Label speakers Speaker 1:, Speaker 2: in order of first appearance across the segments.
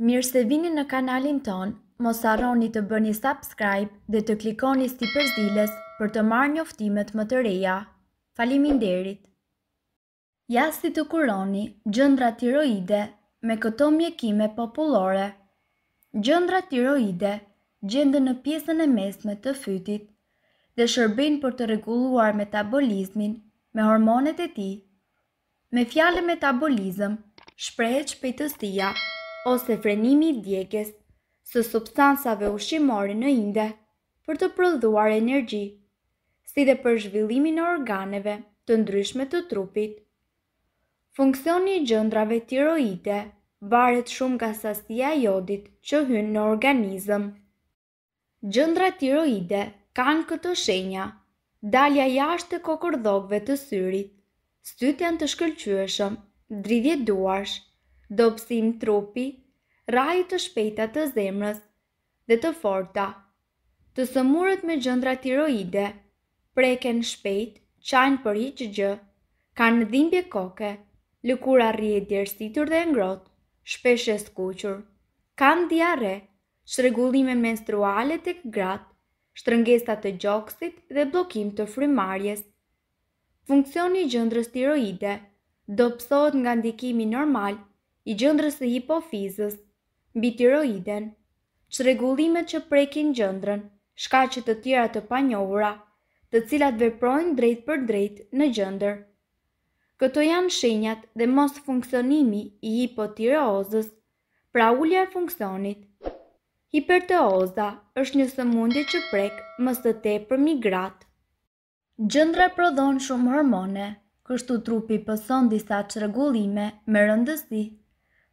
Speaker 1: Mirë se vini në kanalin ton, mos arroni të bëni subscribe dhe të klikoni sti përzdiles për të marrë një oftimet më të reja. Falimin derit! Ja si të kuroni gjëndra tiroide me këto mjekime populore. Gjëndra tiroide gjende në pjesën e mesme të fytit dhe shërbin për të reguluar metabolizmin me hormonet e ti. Me fjale metabolizm, shprejt shpejtësia ose frenimi i djegjes së substancave ushqimore në inde për të prodhuar energji, si dhe për zhvillimin e organeve të ndryshme të trupit. Funksioni i gjëndrave tiroide varet shumë nga sasia e jodit që hyn në organizëm. Gjëndra tiroide kanë këto shenja: dalja jashtë e kokordhogëve të syrit, sytë janë të shkëlqyeshëm, dridhje duarsh, dopsim trupi, raj të shpejta të zemrës dhe të forta, të sëmurët me gjëndra tiroide, preken shpejt, qajnë për i që gjë, kanë dhimbje koke, lëkura rrje djerësitur dhe ngrot, shpesh e skuqur, kanë diare, shregullime menstruale të gratë, shtrëngesat të gjoksit dhe blokim të frimarjes. Funkcioni gjëndrës tiroide dopsohet nga ndikimi normal i gjëndrës e hipofizës, bitiroiden, që regullimet që prekin gjëndrën, shka që të tjera të panjohura, të cilat veprojnë drejt për drejt në gjëndër. Këto janë shenjat dhe mos funksionimi i hipotirozës, pra ullja e funksionit. Hiperteoza është një sëmundje që prek mës të te për migrat. Gjëndra prodhon shumë hormone, kështu trupi pëson disa që regullime me rëndësi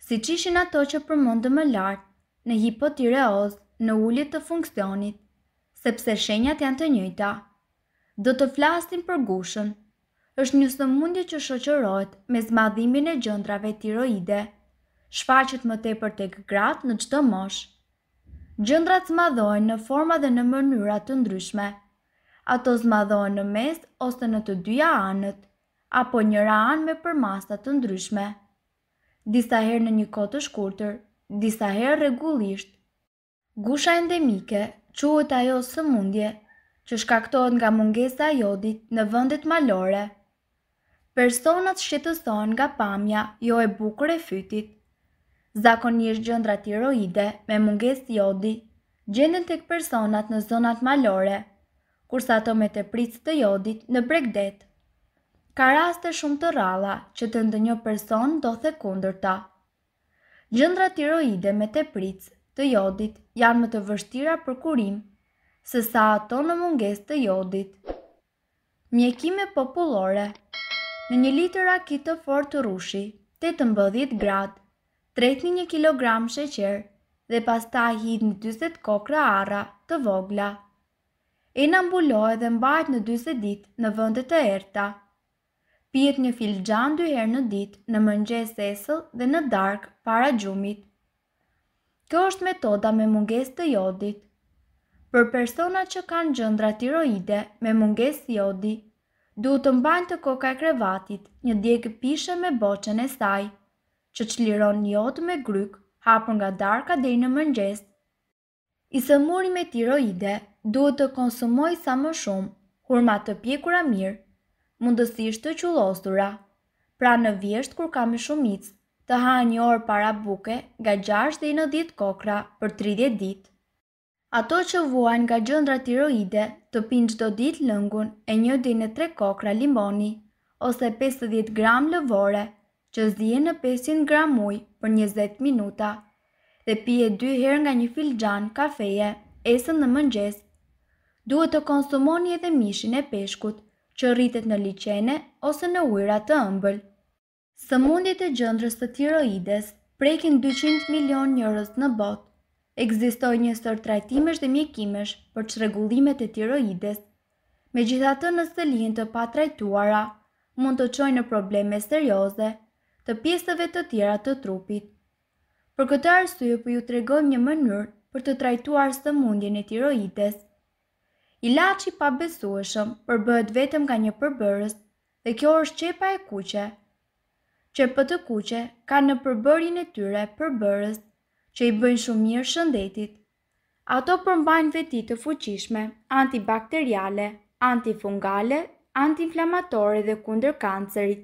Speaker 1: si që ishin ato që përmonde më lartë në hipotireoz në ullit të funksionit, sepse shenjat janë të njëjta. Do të flasim për gushën, është një sëmundje që shoqërojt me zmadhimin e gjëndrave tiroide, shfaqet më te për tek gratë në qëtë moshë. Gjëndrat zmadhojnë në forma dhe në mënyra të ndryshme. Ato zmadhojnë në mes ose në të dyja anët, apo njëra anë me përmasta të ndryshme disa herë në një kohë të shkurtër, disa herë rregullisht. Gusha endemike quhet ajo sëmundje që shkaktohet nga mungesa e jodit në vendet malore. Personat shqetësohen nga pamja jo e bukur e fytit. Zakonisht gjendra tiroide me mungesë jodi gjenden tek personat në zonat malore, kurse ato me tepricë të jodit në bregdet ka raste shumë të ralla që të ndë një person do the kunder ta. Gjëndra tiroide me te pric, të jodit janë më të vështira për kurim, se sa ato në munges të jodit. Mjekime populore Në një litër aki të fort të rushi, 18 grad, tret një kilogram sheqer dhe pasta hid në 20 kokra ara të vogla. E në mbulohet dhe mbajt në 20 dit në vëndet të erta pijet një filxhan dy herë në ditë, në mëngjes esëll dhe në darkë para gjumit. Kjo është metoda me mungesë të jodit. Për persona që kanë gjëndra tiroide me mungesë jodi, duhet të mbajnë të koka e krevatit një djegë pishë me boqën e saj, që qliron jod me gryk, hapën nga darka dhe në mëngjes. I sëmuri me tiroide duhet të konsumoj sa më shumë, hurma të pjekura mirë mundësisht të qullostura. Pra në vjesht kur kam shumic, të ha një orë para buke nga 6 dhe i në ditë kokra për 30 ditë. Ato që vuajnë nga gjëndra tiroide të pinë qdo ditë lëngun e një dinë e 3 kokra limoni ose 50 gram lëvore që zdije në 500 gram uj për 20 minuta dhe pije 2 herë nga një gjan, kafeje esën në mëngjes. Duhet të konsumoni edhe mishin e peshkut që rritet në liqene ose në ujra të ëmbël. Së mundit e gjëndrës të tiroides prekin 200 milion njërës në bot. Egzistoj një sër trajtimesh dhe mjekimesh për që regullimet e tiroides. Me gjitha të në sëllin të pa trajtuara, mund të qojnë në probleme serioze të pjesëve të tjera të trupit. Për këtë arsye për po ju të një mënyrë për të trajtuar së mundin e tiroides, Ilaçi pa besueshëm përbëhet vetëm nga një përbërës dhe kjo është qepa e kuqe. Qepa e të kuqe ka në përbërin e tyre përbërës që i bëjnë shumë mirë shëndetit. Ato përmbajnë veti të fuqishme, antibakteriale, antifungale, antiinflamatore dhe kunder kancerit.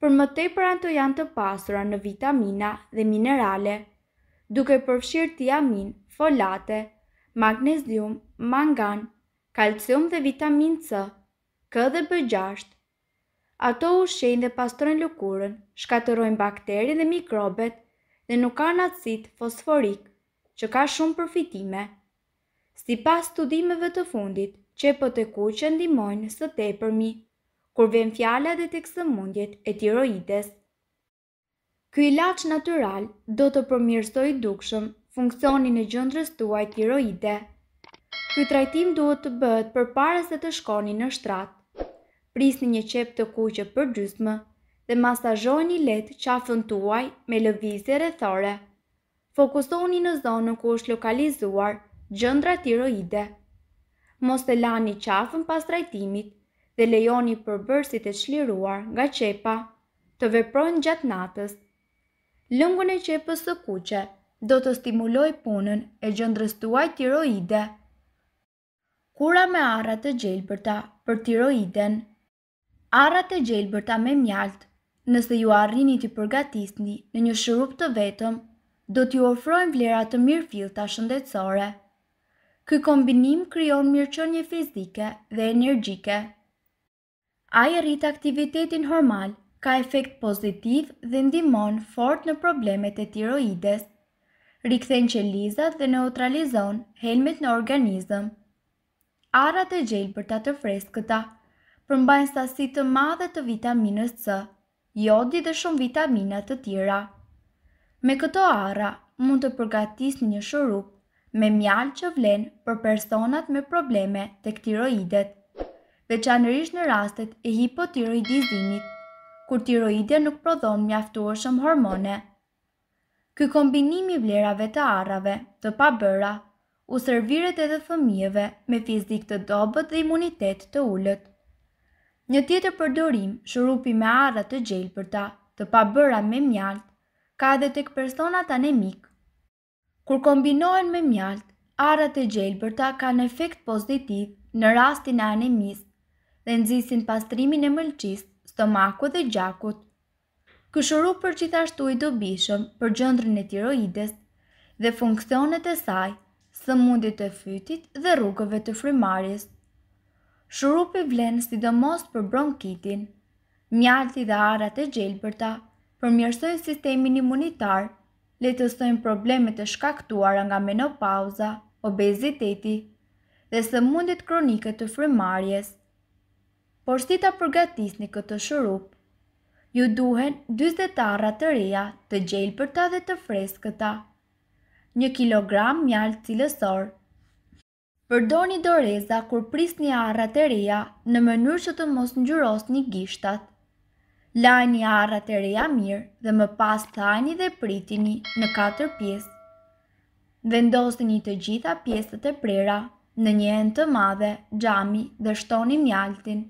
Speaker 1: Për më tej për anto janë të pasura në vitamina dhe minerale, duke përfshirë tiamin, folate, folate, magnezium, mangan, kalcium dhe vitamin C, K dhe B6. Ato ushqejnë dhe pastrojnë lëkurën, shkaterojnë bakterin dhe mikrobet dhe nuk kanë acid fosforik, që ka shumë përfitime. Si pas studimeve të fundit, që e pëtë ku që ndimojnë së te përmi, kur vjen fjala dhe tek kësë mundjet e tiroides. Ky ilaç natyral do të përmirësoj dukshëm funksionin e gjëndrës tuaj tiroide. Ky trajtim duhet të bëhet për se të shkoni në shtrat. Prisni një qep të kuqe për gjysmë dhe masajoni let qafën tuaj me lëvizje rethore. Fokusoni në zonën ku është lokalizuar gjëndra tiroide. Mos të lani qafën pas trajtimit dhe lejoni për bërësit e shliruar nga qepa të veprojnë gjatë natës. Lëngën e qepës së kuqe – do të stimuloj punën e gjëndrës tuaj tiroide. Kura me arat të gjelbërta për tiroiden? Arat të gjelbërta me mjalt, nëse ju arrini të përgatisni në një shërup të vetëm, do t'ju ofrojnë vlerat të mirë filta shëndetsore. Ky kombinim kryon mirë qënje fizike dhe energjike. A i rrit aktivitetin hormal ka efekt pozitiv dhe ndimon fort në problemet e tiroides rikëthen që lizat dhe neutralizon helmet në organizëm. Arat e gjel për të të përmbajnë sasit të madhe të vitaminës C, jodi dhe shumë vitaminat të tjera. Me këto ara, mund të përgatis një shurup me mjalë që vlenë për personat me probleme të këtiroidet. Dhe që anërish në rastet e hipotiroidizimit, kur tiroidja nuk prodhon mjaftuashëm hormone, Ky kombinim i vlerave të arrave, të pabëra, u serviret edhe fëmijëve me fizik të dobët dhe imunitet të ullët. Një tjetër përdorim, shurupi me arra të gjelbërta, të pabëra me mjalt, ka edhe tek këpersonat anemik. Kur kombinohen me mjalt, arrat e gjelbërta kanë efekt pozitiv në rastin e anemis dhe nëzisin pastrimin e mëlqis, stomaku dhe gjakut këshuru për qithashtu i dobishëm për gjëndrën e tiroides dhe funksionet e saj, së mundit të fytit dhe rrugëve të frimaris. Shurupi vlenë sidomos për bronkitin, mjalti dhe arat e gjelbërta, përmjërsojnë sistemin imunitar, letësojnë problemet e shkaktuara nga menopauza, obeziteti dhe së mundit kronike të frimarjes. Por si ta përgatisni këtë shurup? ju duhen 20 tarra të reja të gjelpërta dhe të freskëta. 1 kg mjaltë cilësor. Përdorni doreza kur prisni arrat e reja në mënyrë që të mos ngjyrosni gishtat. Lajni arrat e reja mirë dhe më pas thajni dhe pritini në 4 pjesë. Vendosni të gjitha pjesët e prera në një enë të madhe, xhami dhe shtoni mjaltin.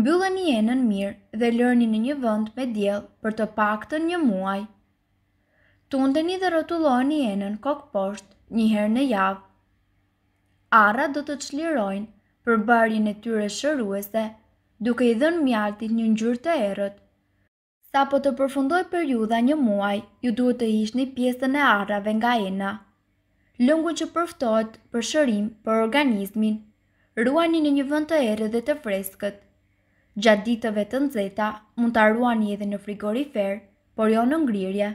Speaker 1: Mbyllën i enën mirë dhe lërni në një vënd me djelë për të paktën një muaj. Tunden i dhe rotullon i enën kokë poshtë njëherë herë në javë. Ara do të qlirojnë për barjën e tyre shëruese, duke i dhënë mjaltit një njërë të erët. Sa po të përfundoj periuda një muaj, ju duhet të ishtë një pjesën e arrave nga ena. Lëngu që përftojt për shërim për organizmin, ruani në një vënd të erët dhe të freskët, Gjatë ditëve të nxehta mund ta ruani edhe në frigorifer, por jo në ngrirje.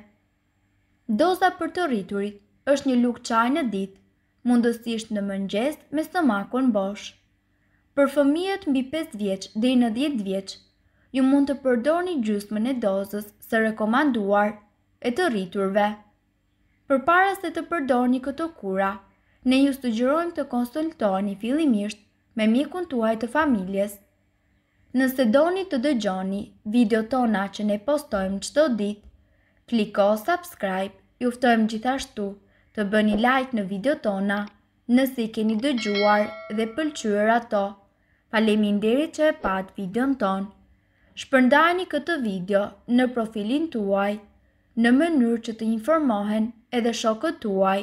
Speaker 1: Doza për të rriturit është një lukë qaj në ditë, mundësisht në mëngjes me stomakun bosh. Për fëmijët mbi 5 vjeç deri në 10 vjeç, ju mund të përdorni gjysmën e dozës së rekomanduar e të rriturve. Për para se të përdorni këto kura, ne ju sugjerojmë të konsultoni fillimisht me mjekun tuaj të familjes. Nëse doni të dëgjoni video tona që ne postojmë qëto dit, kliko subscribe, juftojmë gjithashtu të bëni like në video tona nëse i keni dëgjuar dhe pëlqyër ato. Palemi ndiri që e pat video në ton. Shpërndani këtë video në profilin tuaj në mënyrë që të informohen edhe shokët tuaj.